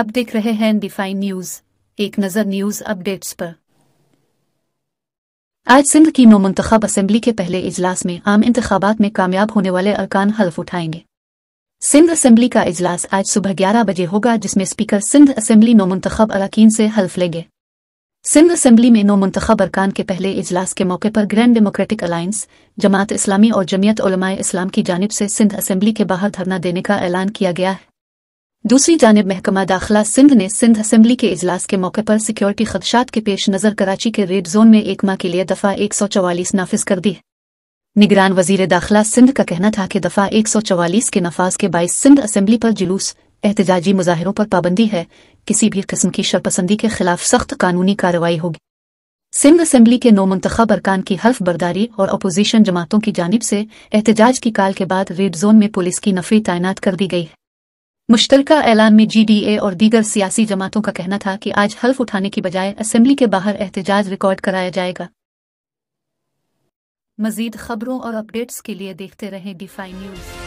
अब देख रहे हैं डिफाइन न्यूज एक नजर न्यूज अपडेट्स पर आज सिंध की नौ मंतखब असेंबली के पहले इजलास में आम इंतबात में कामयाब होने वाले अरकान हल्फ उठाएंगे सिंध असेंबली का इजलास आज सुबह ग्यारह बजे होगा जिसमें स्पीकर सिंध असेंबली नो मंतखब अरकान से हल्फ लेंगे सिंध असेंबली में नौ मंतखब अरकान के पहले इजलास के मौके पर grand democratic alliance Jamaat Islami और जमीयत उलमाए इस्लाम की जानब से सिंध असेंबली के बाहर धरना देने का ऐलान किया गया है दूसरी जानब महकमा दाखिला सिंध ने सिंध असम्बली के इजलास के मौके पर सिक्योरिटी खदशात के पेश नज़र कराची के रेड जोन में एक माह के लिए दफ़ा एक सौ चवालीस नाफिज कर दी निगरान वजीर दाखिला सिंध का कहना था कि दफ़ा एक सौ चवालीस के नफाज के बाईस सिंध असम्बली पर जुलूस एहतजाजी मुजाहरों पर पाबंदी है किसी भी किस्म की शरपसंदी के खिलाफ सख्त कानूनी कार्रवाई होगी सिंध असम्बली के नौ मंतखब अरकान की हल्फ बर्दारी और अपोजिशन जमातों की जानब से एहतजाज की काल के बाद रेड जोन में पुलिस की नफरी तैनात कर दी गई है मुश्तरक ऐलान में जीडीए और दीगर सियासी जमातों का कहना था कि आज हल्फ उठाने की बजाय असेंबली के बाहर एहतजाज रिकॉर्ड कराया जाएगा मजीद खबरों और अपडेट्स के लिए देखते रहें डिफाइन न्यूज़